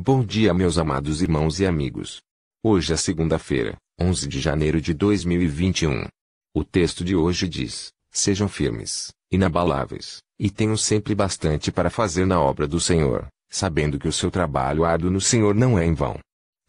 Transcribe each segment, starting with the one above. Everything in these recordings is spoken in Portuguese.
Bom dia, meus amados irmãos e amigos. Hoje é segunda-feira, 11 de janeiro de 2021. O texto de hoje diz: Sejam firmes, inabaláveis, e tenham sempre bastante para fazer na obra do Senhor, sabendo que o seu trabalho árduo no Senhor não é em vão.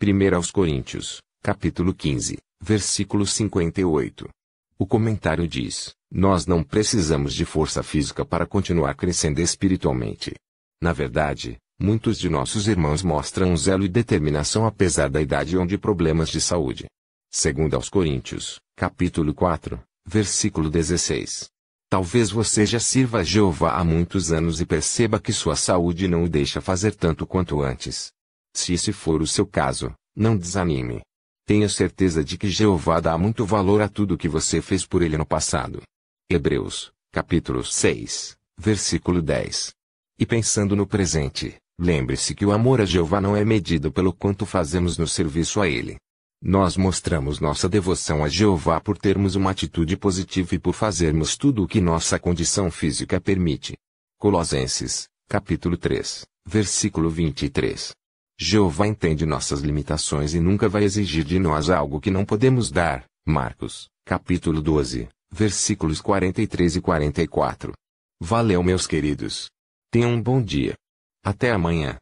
1 aos Coríntios, capítulo 15, versículo 58. O comentário diz: Nós não precisamos de força física para continuar crescendo espiritualmente. Na verdade, Muitos de nossos irmãos mostram zelo e determinação apesar da idade ou de problemas de saúde. Segundo aos Coríntios, capítulo 4, versículo 16. Talvez você já sirva a Jeová há muitos anos e perceba que sua saúde não o deixa fazer tanto quanto antes. Se esse for o seu caso, não desanime. Tenha certeza de que Jeová dá muito valor a tudo que você fez por ele no passado. Hebreus, capítulo 6, versículo 10. E pensando no presente, Lembre-se que o amor a Jeová não é medido pelo quanto fazemos no serviço a Ele. Nós mostramos nossa devoção a Jeová por termos uma atitude positiva e por fazermos tudo o que nossa condição física permite. Colossenses, capítulo 3, versículo 23. Jeová entende nossas limitações e nunca vai exigir de nós algo que não podemos dar. Marcos, capítulo 12, versículos 43 e 44. Valeu, meus queridos. Tenham um bom dia. Até amanhã.